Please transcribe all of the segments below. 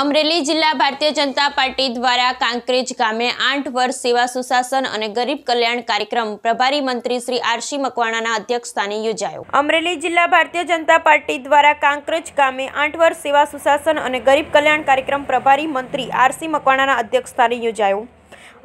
અમરેલી જિલ્લા ભારતીય જનતા પાર્ટી દ્વારા કાંકરેજ ગામે આઠ વર્ષ સેવા સુશાસન અને ગરીબ કલ્યાણ કાર્યક્રમ પ્રભારી મંત્રી શ્રી આરસી મકવાણાના અધ્યક્ષસ્થાને યોજાયો અમરેલી જિલ્લા ભારતીય જનતા પાર્ટી દ્વારા કાંકરેજ ગામે આઠ વર્ષ સેવા સુશાસન અને ગરીબ કલ્યાણ કાર્યક્રમ પ્રભારી મંત્રી આરસી મકવાણાના અધ્યક્ષસ્થાને યોજાયો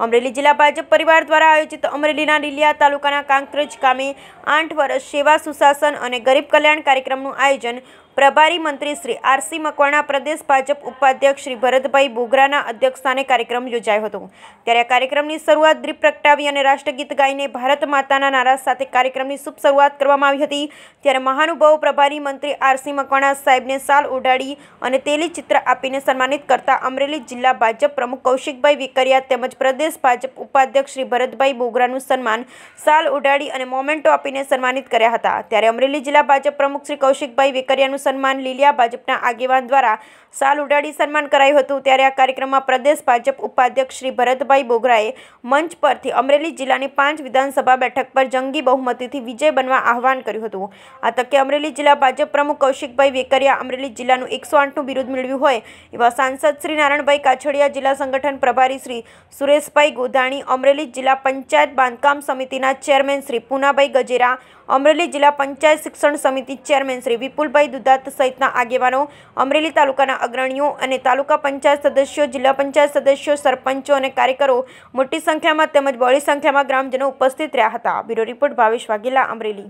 અમરેલી જિલ્લા ભાજપ પરિવાર દ્વારા આયોજિત અમરેલીના લીલિયા તાલુકાના કાંકરેજ ગામે આઠ વર્ષ સેવા સુશાસન અને ગરીબ કલ્યાણ કાર્યક્રમનું આયોજન પ્રભારી મંત્રી શ્રી આરસી મકવાણા પ્રદેશ ભાજપ ઉપાધ્યક્ષ શ્રી ભરતભાઈ બોગરાના અધ્યક્ષસ્થાને કાર્યક્રમ યોજાયો હતો ત્યારે આ કાર્યક્રમની શરૂઆત દીપ પ્રગટાવી અને રાષ્ટ્રગીત ગાઈને ભારત માતાના નારા સાથે કાર્યક્રમની શુભ શરૂઆત કરવામાં આવી હતી ત્યારે મહાનુભાવ પ્રભારી મંત્રી આરસી મકવાણા સાહેબને સાલ ઓઢાડી અને તેલી ચિત્ર આપીને સન્માનિત કરતા અમરેલી જિલ્લા ભાજપ પ્રમુખ કૌશિકભાઈ વિકરિયા તેમજ પ્રદેશ ભાજપ ઉપાધ્યક્ષ શ્રી ભરતભાઈ બોગરાનું સન્માન સાલ ઉડાડી અને મોમેન્ટો આપીને સન્માનિત કર્યા હતા ત્યારે અમરેલી જિલ્લા ભાજપ પ્રમુખ શ્રી કૌશિકભાઈ વિકરિયાનું સન્માન લીલિયા ભાજપના આગેવાન દ્વારા સાલ ઉડાડી સન્માન કરાયું હતું ત્યારે આ કાર્યક્રમમાં પ્રદેશ ભાજપ ઉપાધ્યક્ષ શ્રી ભરતભાઈ બોગરાએ મંચ પરથી અમરેલી જિલ્લાની પાંચ વિધાનસભા બેઠક પર જંગી બહુમતીથી વિજય બનવા આહવાન કર્યું હતું આ તકે અમરેલી જિલ્લા ભાજપ પ્રમુખ કૌશિકભાઈ વેકરિયા અમરેલી જિલ્લાનું એકસો આઠનું બિરુદ મેળવ્યું હોય એવા સાંસદ શ્રી નારાયણભાઈ કાછડિયા જિલ્લા સંગઠન પ્રભારી શ્રી સુરેશભાઈ ગોધાણી અમરેલી જિલ્લા પંચાયત બાંધકામ સમિતિના ચેરમેન શ્રી પૂનાભાઈ ગજેરા અમરેલી જિલ્લા પંચાયત શિક્ષણ સમિતિ ચેરમેન શ્રી વિપુલભાઈ દુધા દત્ત સહિતના આગેવાનો અમરેલી તાલુકાના અગ્રણીઓ અને તાલુકા પંચાયત સદસ્યો જિલ્લા પંચાયત સદસ્યો સરપંચો અને કાર્યકરો મોટી સંખ્યામાં તેમજ બહોળી સંખ્યામાં ગ્રામજનો ઉપસ્થિત રહ્યા હતા બ્યુરો રિપોર્ટ ભાવેશ વાઘેલા અમરેલી